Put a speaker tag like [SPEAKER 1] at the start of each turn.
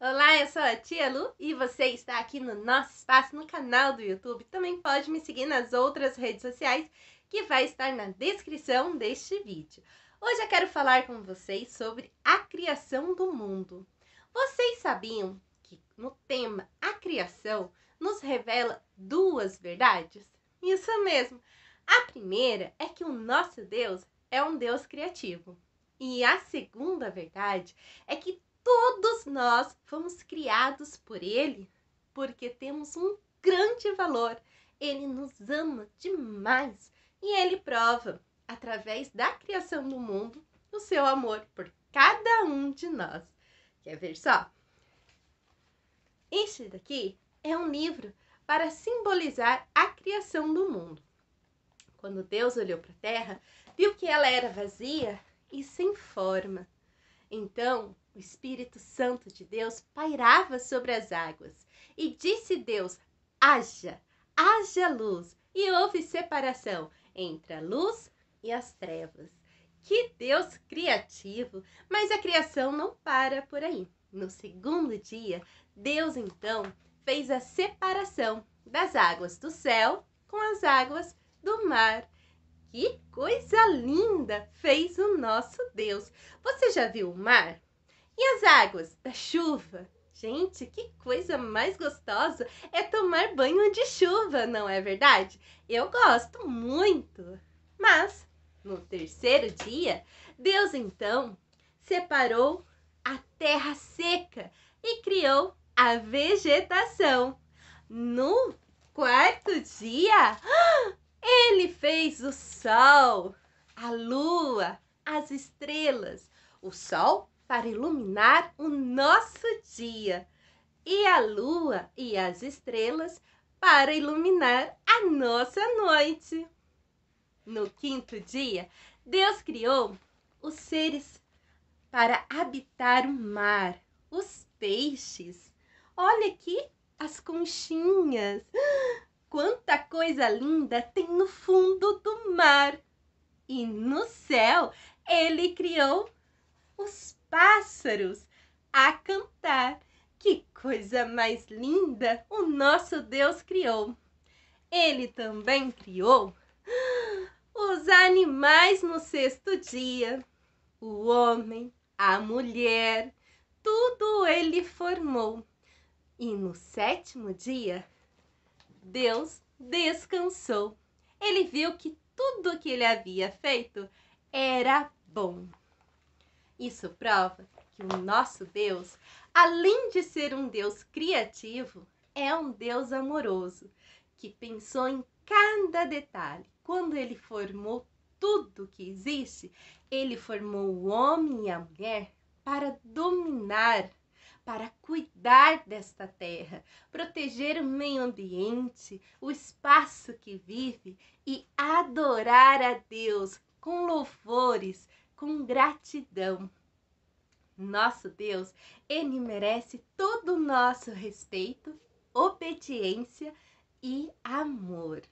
[SPEAKER 1] Olá, eu sou a Tia Lu e você está aqui no nosso espaço no canal do YouTube. Também pode me seguir nas outras redes sociais que vai estar na descrição deste vídeo. Hoje eu quero falar com vocês sobre a criação do mundo. Vocês sabiam que no tema a criação nos revela duas verdades? Isso mesmo. A primeira é que o nosso Deus é um Deus criativo. E a segunda verdade é que todos nós fomos criados por Ele porque temos um grande valor. Ele nos ama demais e Ele prova, através da criação do mundo, o seu amor por cada um de nós. Quer ver só? Este daqui é um livro para simbolizar a criação do mundo. Quando Deus olhou para a terra, viu que ela era vazia e sem forma então o Espírito Santo de Deus pairava sobre as águas e disse Deus: haja, haja luz, e houve separação entre a luz e as trevas. Que Deus criativo! Mas a criação não para por aí. No segundo dia, Deus então fez a separação das águas do céu com as águas do mar. Que coisa linda fez o nosso Deus! Você já viu o mar? E as águas da chuva? Gente, que coisa mais gostosa é tomar banho de chuva, não é verdade? Eu gosto muito. Mas, no terceiro dia, Deus então separou a terra seca e criou a vegetação. No quarto dia, fez o sol, a lua, as estrelas. O sol para iluminar o nosso dia, e a lua e as estrelas para iluminar a nossa noite. No quinto dia, Deus criou os seres para habitar o mar, os peixes. Olha aqui as conchinhas quanta coisa linda tem no fundo do mar. E no céu ele criou os pássaros a cantar. Que coisa mais linda o nosso Deus criou. Ele também criou os animais no sexto dia, o homem, a mulher, tudo ele formou. E no sétimo dia, Deus descansou. Ele viu que tudo que ele havia feito era bom. Isso prova que o nosso Deus, além de ser um Deus criativo, é um Deus amoroso, que pensou em cada detalhe. Quando ele formou tudo que existe, ele formou o homem e a mulher para dominar para cuidar desta terra, proteger o meio ambiente, o espaço que vive e adorar a Deus com louvores, com gratidão. Nosso Deus, Ele merece todo o nosso respeito, obediência e amor.